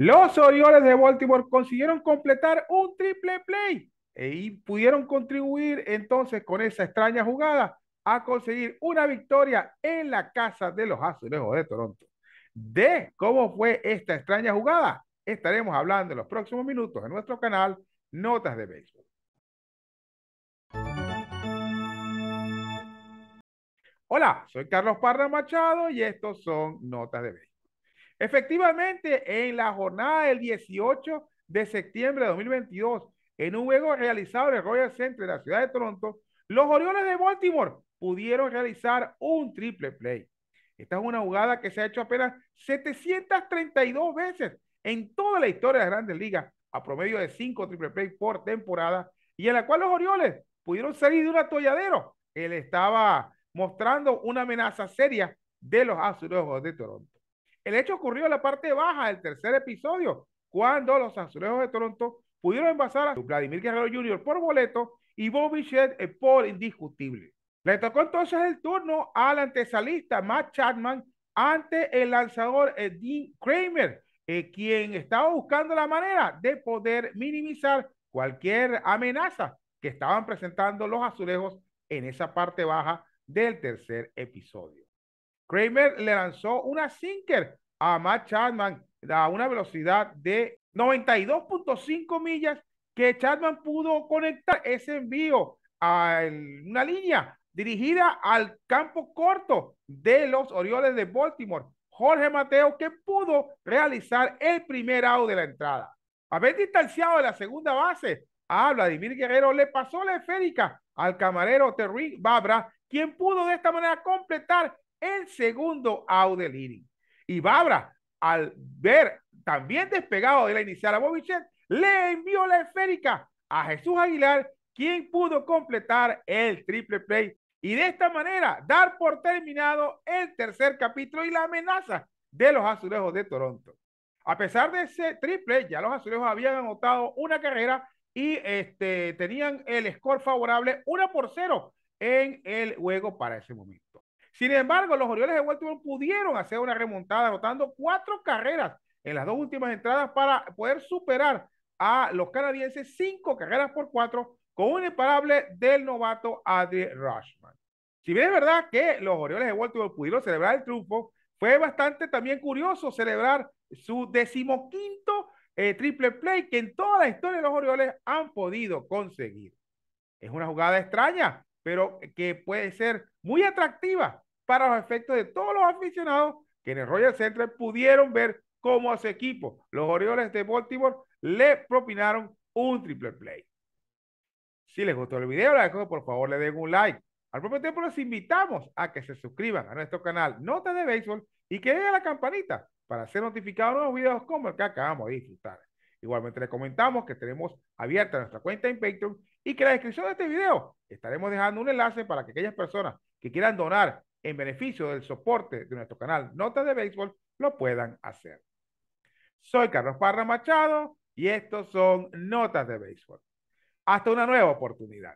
Los Orioles de Baltimore consiguieron completar un triple play y e pudieron contribuir entonces con esa extraña jugada a conseguir una victoria en la casa de los Azulejos de Toronto. De cómo fue esta extraña jugada, estaremos hablando en los próximos minutos en nuestro canal Notas de Béisbol. Hola, soy Carlos Parra Machado y estos son Notas de Béisbol. Efectivamente, en la jornada del 18 de septiembre de 2022, en un juego realizado en el Royal Center de la ciudad de Toronto, los Orioles de Baltimore pudieron realizar un triple play. Esta es una jugada que se ha hecho apenas 732 veces en toda la historia de las grandes ligas, a promedio de cinco triple play por temporada, y en la cual los Orioles pudieron salir de un atolladero. Él estaba mostrando una amenaza seria de los Azulejos de Toronto. El hecho ocurrió en la parte baja del tercer episodio, cuando los azulejos de Toronto pudieron envasar a Vladimir Guerrero Jr. por boleto y Bobby Shedd eh, por indiscutible. Le tocó entonces el turno al antesalista Matt Chapman ante el lanzador eh, Dean Kramer, eh, quien estaba buscando la manera de poder minimizar cualquier amenaza que estaban presentando los azulejos en esa parte baja del tercer episodio. Kramer le lanzó una sinker a Matt Chapman a una velocidad de 92.5 millas que Chapman pudo conectar ese envío a una línea dirigida al campo corto de los Orioles de Baltimore. Jorge Mateo que pudo realizar el primer out de la entrada. Haber distanciado de la segunda base a Vladimir Guerrero le pasó la esférica al camarero Terry Babra, quien pudo de esta manera completar el segundo out del inning. Y Babra, al ver también despegado de la inicial a Bobichet, le envió la esférica a Jesús Aguilar, quien pudo completar el triple play y de esta manera dar por terminado el tercer capítulo y la amenaza de los azulejos de Toronto. A pesar de ese triple, ya los azulejos habían anotado una carrera y este, tenían el score favorable 1 por 0 en el juego para ese momento. Sin embargo, los Orioles de Baltimore pudieron hacer una remontada, anotando cuatro carreras en las dos últimas entradas para poder superar a los canadienses cinco carreras por cuatro con un imparable del novato Adri Rushman. Si bien es verdad que los Orioles de Baltimore pudieron celebrar el triunfo, fue bastante también curioso celebrar su decimoquinto eh, triple play que en toda la historia de los Orioles han podido conseguir. Es una jugada extraña pero que puede ser muy atractiva para los efectos de todos los aficionados que en el Royal Center pudieron ver cómo a su equipo, los Orioles de Baltimore, le propinaron un triple play. Si les gustó el video, por favor le den un like. Al propio tiempo les invitamos a que se suscriban a nuestro canal Notas de Béisbol y que den la campanita para ser notificados de nuevos videos como el que acabamos de disfrutar. Igualmente les comentamos que tenemos abierta nuestra cuenta en Patreon y que en la descripción de este video estaremos dejando un enlace para que aquellas personas que quieran donar en beneficio del soporte de nuestro canal Notas de Béisbol lo puedan hacer. Soy Carlos Parra Machado y estos son Notas de Béisbol. Hasta una nueva oportunidad.